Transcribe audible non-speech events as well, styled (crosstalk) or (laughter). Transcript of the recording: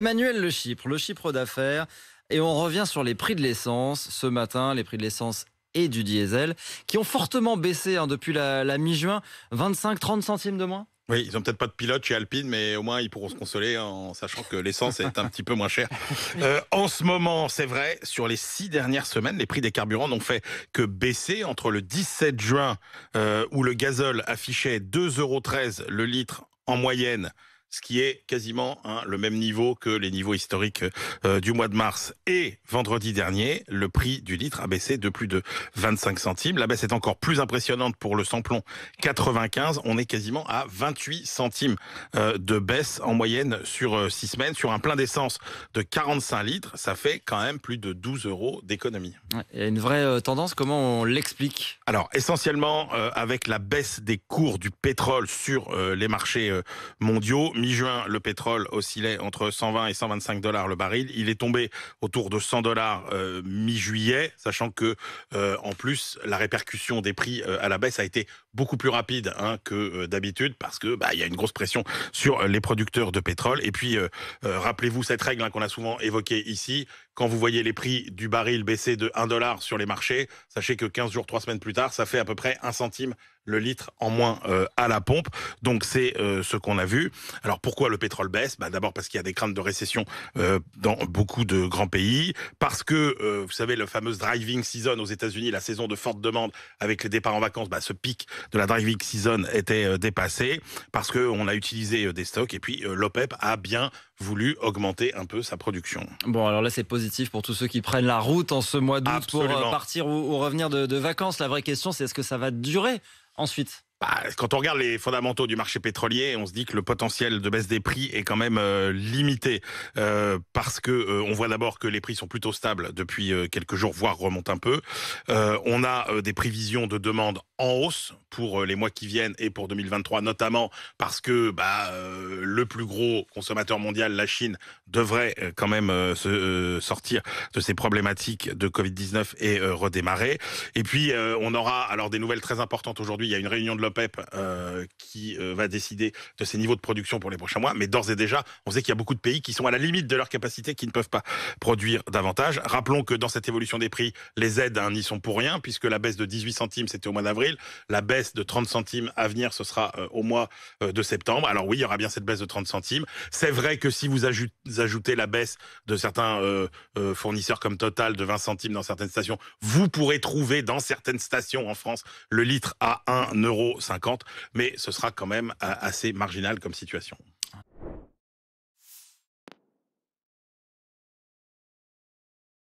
Manuel Le Chypre, le Chypre d'affaires. Et on revient sur les prix de l'essence. Ce matin, les prix de l'essence et du diesel, qui ont fortement baissé hein, depuis la, mi-juin, 25-30 centimes de moins oui, ils ont peut-être pas de pilote chez Alpine, mais au moins ils pourront se consoler hein, en sachant que l'essence est un petit peu moins chère. (laughs) Euh, en ce moment, c'est vrai, sur les six dernières semaines, les prix des carburants n'ont fait que baisser entre le 17 juin, euh, où le gazole affichait 2,13 euros le litre en moyenne ce qui est quasiment hein, le même niveau que les niveaux historiques euh, du mois de mars. Et vendredi dernier, le prix du litre a baissé de plus de 25 centimes. La baisse est encore plus impressionnante pour le samplon 95. On est quasiment à 28 centimes euh, de baisse en moyenne sur 6 euh, semaines. Sur un plein d'essence de 45 litres, ça fait quand même plus de 12 euros d'économie. il y a une vraie tendance, comment on l'explique Alors, essentiellement avec la baisse des cours du pétrole sur les marchés mondiaux, mi-juin, le pétrole oscillait entre 120 et 125 dollars le baril. Il est tombé autour de 100 dollars euh, mi-juillet, sachant que, euh, en plus, la répercussion des prix euh, à la baisse a été beaucoup plus rapide hein, que d'habitude parce que bah, y a une grosse pression sur les producteurs de pétrole. Et puis, rappelez-vous cette règle hein, qu'on a souvent évoquée ici quand vous voyez les prix du baril baisser de 1 dollar sur les marchés, sachez que 15 jours, 3 semaines plus tard, ça fait à peu près 1 centime le litre en moins euh, à la pompe. Donc c'est euh, ce qu'on a vu. Alors pourquoi le pétrole baisse bah, D'abord parce qu'il y a des craintes de récession euh, dans beaucoup de grands pays, parce que, vous savez, le fameux driving season aux États-Unis, la saison de forte demande avec les départs en vacances, bah, ce pic de la driving season était dépassé, parce qu'on a utilisé des stocks, et puis l'OPEP e a bien voulu augmenter un peu sa production. Bon, alors là c'est positif pour tous ceux qui prennent la route en ce mois d'août pour euh, partir ou, revenir de, de vacances. La vraie question, c'est est-ce que ça va durer ensuite bah, quand on regarde les fondamentaux du marché pétrolier, on se dit que le potentiel de baisse des prix est quand même euh, limité euh, parce que euh, on voit d'abord que les prix sont plutôt stables depuis quelques jours, voire remontent un peu. on a des prévisions de demande en hausse pour les mois qui viennent et pour 2023, notamment parce que bah, le plus gros consommateur mondial, la Chine, devrait quand même se sortir de ses problématiques de Covid 19 et redémarrer. Et puis on aura alors des nouvelles très importantes aujourd'hui. Il y a une réunion de Pep euh, qui euh, va décider de ses niveaux de production pour les prochains mois. Mais d'ores et déjà, on sait qu'il y a beaucoup de pays qui sont à la limite de leur capacité, qui ne peuvent pas produire davantage. Rappelons que dans cette évolution des prix, les aides hein, n'y sont pour rien, puisque la baisse de 18 centimes, c'était au mois d'avril. La baisse de 30 centimes à venir, ce sera euh, au mois de septembre. Alors oui, il y aura bien cette baisse de 30 centimes. C'est vrai que si vous ajoutez la baisse de certains fournisseurs comme Total de 20 centimes dans certaines stations, vous pourrez trouver dans certaines stations en France le litre à 1 euro 50, mais ce sera quand même euh, assez marginal comme situation.